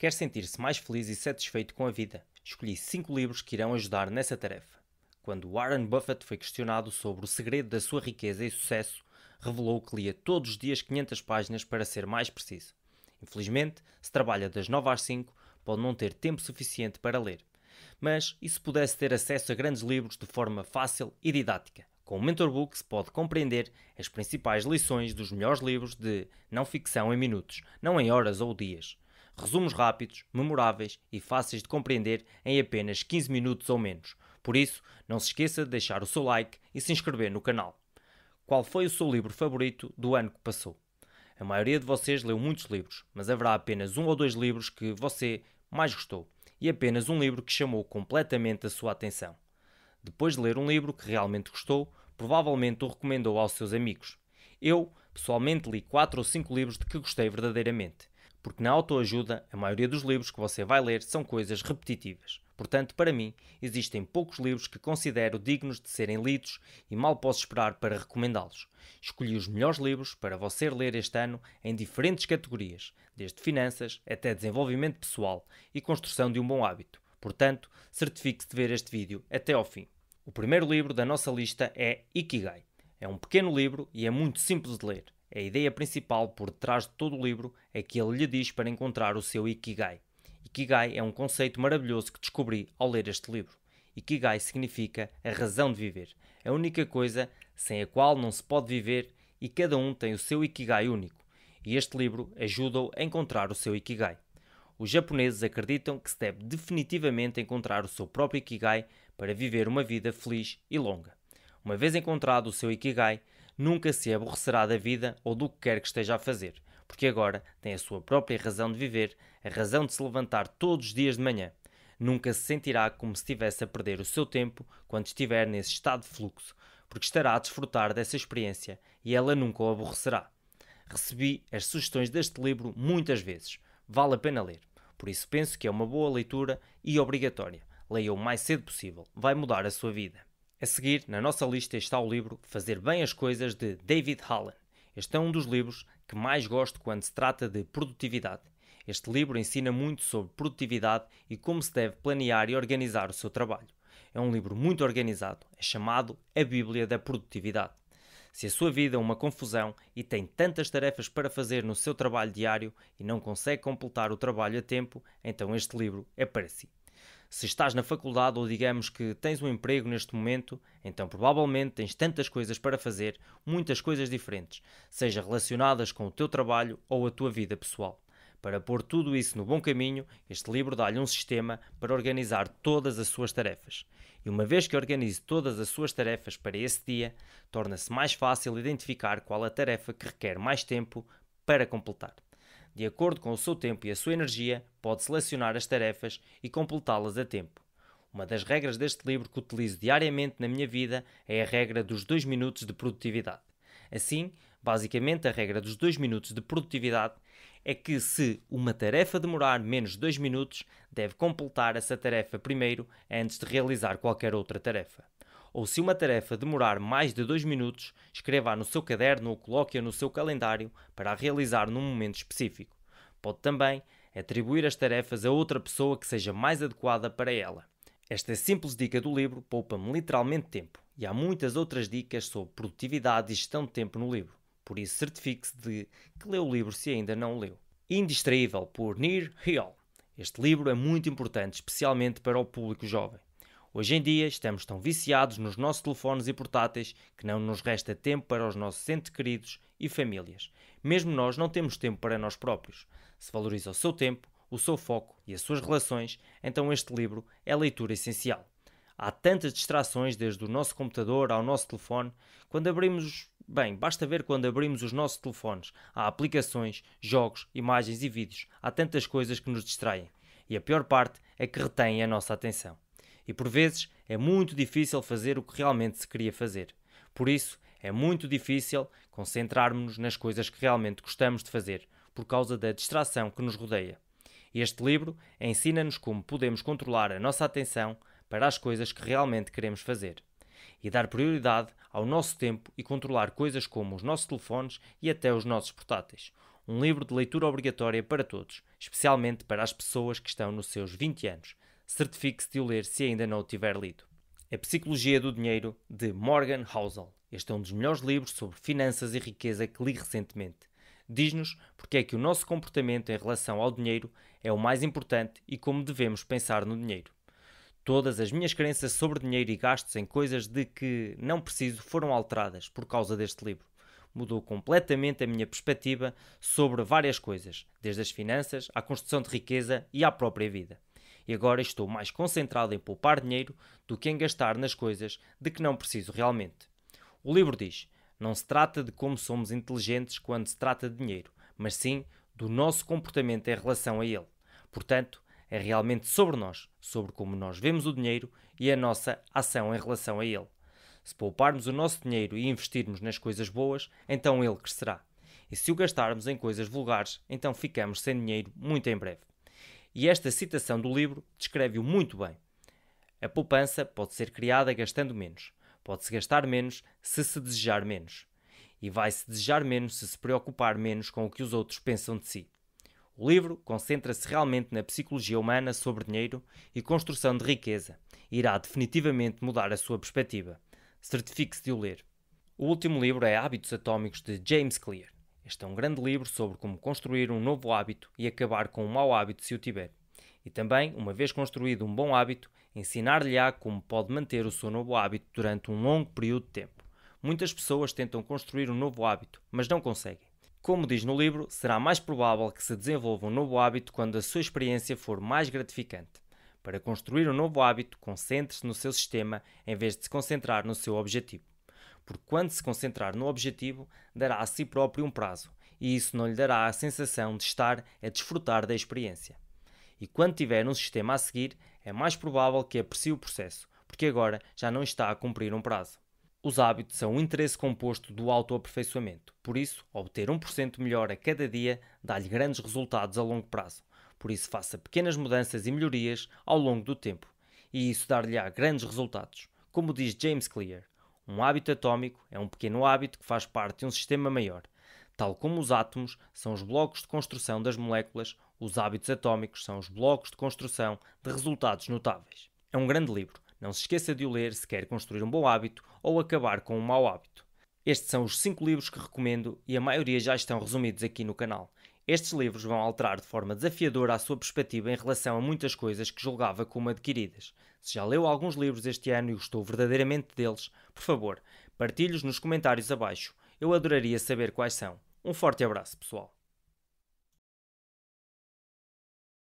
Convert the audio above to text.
Quer sentir-se mais feliz e satisfeito com a vida? Escolhi 5 livros que irão ajudar nessa tarefa. Quando Warren Buffett foi questionado sobre o segredo da sua riqueza e sucesso, revelou que lia todos os dias 500 páginas para ser mais preciso. Infelizmente, se trabalha das 9 às 5, pode não ter tempo suficiente para ler. Mas e se pudesse ter acesso a grandes livros de forma fácil e didática? Com o Mentor Books pode compreender as principais lições dos melhores livros de não ficção em minutos, não em horas ou dias resumos rápidos, memoráveis e fáceis de compreender em apenas 15 minutos ou menos. Por isso, não se esqueça de deixar o seu like e se inscrever no canal. Qual foi o seu livro favorito do ano que passou? A maioria de vocês leu muitos livros, mas haverá apenas um ou dois livros que você mais gostou e apenas um livro que chamou completamente a sua atenção. Depois de ler um livro que realmente gostou, provavelmente o recomendou aos seus amigos. Eu, pessoalmente, li 4 ou 5 livros de que gostei verdadeiramente. Porque na autoajuda, a maioria dos livros que você vai ler são coisas repetitivas. Portanto, para mim, existem poucos livros que considero dignos de serem lidos e mal posso esperar para recomendá-los. Escolhi os melhores livros para você ler este ano em diferentes categorias, desde finanças até desenvolvimento pessoal e construção de um bom hábito. Portanto, certifique-se de ver este vídeo até ao fim. O primeiro livro da nossa lista é Ikigai. É um pequeno livro e é muito simples de ler. A ideia principal por trás de todo o livro é que ele lhe diz para encontrar o seu Ikigai. Ikigai é um conceito maravilhoso que descobri ao ler este livro. Ikigai significa a razão de viver, a única coisa sem a qual não se pode viver e cada um tem o seu Ikigai único. E este livro ajuda-o a encontrar o seu Ikigai. Os japoneses acreditam que se deve definitivamente encontrar o seu próprio Ikigai para viver uma vida feliz e longa. Uma vez encontrado o seu Ikigai, nunca se aborrecerá da vida ou do que quer que esteja a fazer, porque agora tem a sua própria razão de viver, a razão de se levantar todos os dias de manhã. Nunca se sentirá como se estivesse a perder o seu tempo quando estiver nesse estado de fluxo, porque estará a desfrutar dessa experiência e ela nunca o aborrecerá. Recebi as sugestões deste livro muitas vezes, vale a pena ler, por isso penso que é uma boa leitura e obrigatória. Leia o mais cedo possível, vai mudar a sua vida. A seguir, na nossa lista está o livro Fazer Bem as Coisas de David Hallen. Este é um dos livros que mais gosto quando se trata de produtividade. Este livro ensina muito sobre produtividade e como se deve planear e organizar o seu trabalho. É um livro muito organizado, é chamado A Bíblia da Produtividade. Se a sua vida é uma confusão e tem tantas tarefas para fazer no seu trabalho diário e não consegue completar o trabalho a tempo, então este livro é para si. Se estás na faculdade ou digamos que tens um emprego neste momento, então provavelmente tens tantas coisas para fazer, muitas coisas diferentes, seja relacionadas com o teu trabalho ou a tua vida pessoal. Para pôr tudo isso no bom caminho, este livro dá-lhe um sistema para organizar todas as suas tarefas. E uma vez que organize todas as suas tarefas para esse dia, torna-se mais fácil identificar qual a tarefa que requer mais tempo para completar. De acordo com o seu tempo e a sua energia, pode selecionar as tarefas e completá-las a tempo. Uma das regras deste livro que utilizo diariamente na minha vida é a regra dos 2 minutos de produtividade. Assim, basicamente, a regra dos 2 minutos de produtividade é que se uma tarefa demorar menos de 2 minutos, deve completar essa tarefa primeiro antes de realizar qualquer outra tarefa ou se uma tarefa demorar mais de dois minutos, escreva-a no seu caderno ou coloque-a no seu calendário para a realizar num momento específico. Pode também atribuir as tarefas a outra pessoa que seja mais adequada para ela. Esta simples dica do livro poupa-me literalmente tempo e há muitas outras dicas sobre produtividade e gestão de tempo no livro. Por isso, certifique-se de que leu o livro se ainda não o leu. Indistraível por Nir Hill. Este livro é muito importante, especialmente para o público jovem. Hoje em dia estamos tão viciados nos nossos telefones e portáteis que não nos resta tempo para os nossos entes queridos e famílias. Mesmo nós não temos tempo para nós próprios. Se valoriza o seu tempo, o seu foco e as suas relações, então este livro é leitura essencial. Há tantas distrações, desde o nosso computador ao nosso telefone. Quando abrimos. Bem, basta ver quando abrimos os nossos telefones. Há aplicações, jogos, imagens e vídeos. Há tantas coisas que nos distraem. E a pior parte é que retém a nossa atenção. E por vezes é muito difícil fazer o que realmente se queria fazer. Por isso, é muito difícil concentrarmos-nos nas coisas que realmente gostamos de fazer, por causa da distração que nos rodeia. Este livro ensina-nos como podemos controlar a nossa atenção para as coisas que realmente queremos fazer e dar prioridade ao nosso tempo e controlar coisas como os nossos telefones e até os nossos portáteis. Um livro de leitura obrigatória para todos, especialmente para as pessoas que estão nos seus 20 anos certifique-se de o ler se ainda não o tiver lido. A Psicologia do Dinheiro, de Morgan Housel. Este é um dos melhores livros sobre finanças e riqueza que li recentemente. Diz-nos porque é que o nosso comportamento em relação ao dinheiro é o mais importante e como devemos pensar no dinheiro. Todas as minhas crenças sobre dinheiro e gastos em coisas de que não preciso foram alteradas por causa deste livro. Mudou completamente a minha perspectiva sobre várias coisas, desde as finanças à construção de riqueza e à própria vida e agora estou mais concentrado em poupar dinheiro do que em gastar nas coisas de que não preciso realmente. O livro diz: não se trata de como somos inteligentes quando se trata de dinheiro, mas sim do nosso comportamento em relação a ele. Portanto, é realmente sobre nós, sobre como nós vemos o dinheiro e a nossa ação em relação a ele. Se pouparmos o nosso dinheiro e investirmos nas coisas boas, então ele crescerá. E se o gastarmos em coisas vulgares, então ficamos sem dinheiro muito em breve. E esta citação do livro descreve-o muito bem. A poupança pode ser criada gastando menos. Pode-se gastar menos se se desejar menos. E vai-se desejar menos se se preocupar menos com o que os outros pensam de si. O livro concentra-se realmente na psicologia humana sobre dinheiro e construção de riqueza. E irá definitivamente mudar a sua perspectiva. Certifique-se de o ler. O último livro é Hábitos Atômicos de James Clear. Este é um grande livro sobre como construir um novo hábito e acabar com um mau hábito se o tiver. E também, uma vez construído um bom hábito, ensinar-lhe-á como pode manter o seu novo hábito durante um longo período de tempo. Muitas pessoas tentam construir um novo hábito, mas não conseguem. Como diz no livro, será mais provável que se desenvolva um novo hábito quando a sua experiência for mais gratificante. Para construir um novo hábito, concentre-se no seu sistema em vez de se concentrar no seu objetivo porque quando se concentrar no objetivo, dará a si próprio um prazo, e isso não lhe dará a sensação de estar a desfrutar da experiência. E quando tiver um sistema a seguir, é mais provável que aprecie o processo, porque agora já não está a cumprir um prazo. Os hábitos são um interesse composto do autoaperfeiçoamento, por isso, obter 1% melhor a cada dia dá-lhe grandes resultados a longo prazo. Por isso, faça pequenas mudanças e melhorias ao longo do tempo, e isso dar-lhe-á grandes resultados, como diz James Clear. Um hábito atômico é um pequeno hábito que faz parte de um sistema maior. Tal como os átomos são os blocos de construção das moléculas, os hábitos atômicos são os blocos de construção de resultados notáveis. É um grande livro. Não se esqueça de o ler se quer construir um bom hábito ou acabar com um mau hábito. Estes são os 5 livros que recomendo e a maioria já estão resumidos aqui no canal. Estes livros vão alterar de forma desafiadora a sua perspectiva em relação a muitas coisas que julgava como adquiridas. Se já leu alguns livros este ano e gostou verdadeiramente deles, por favor, partilhe-os nos comentários abaixo. Eu adoraria saber quais são. Um forte abraço, pessoal.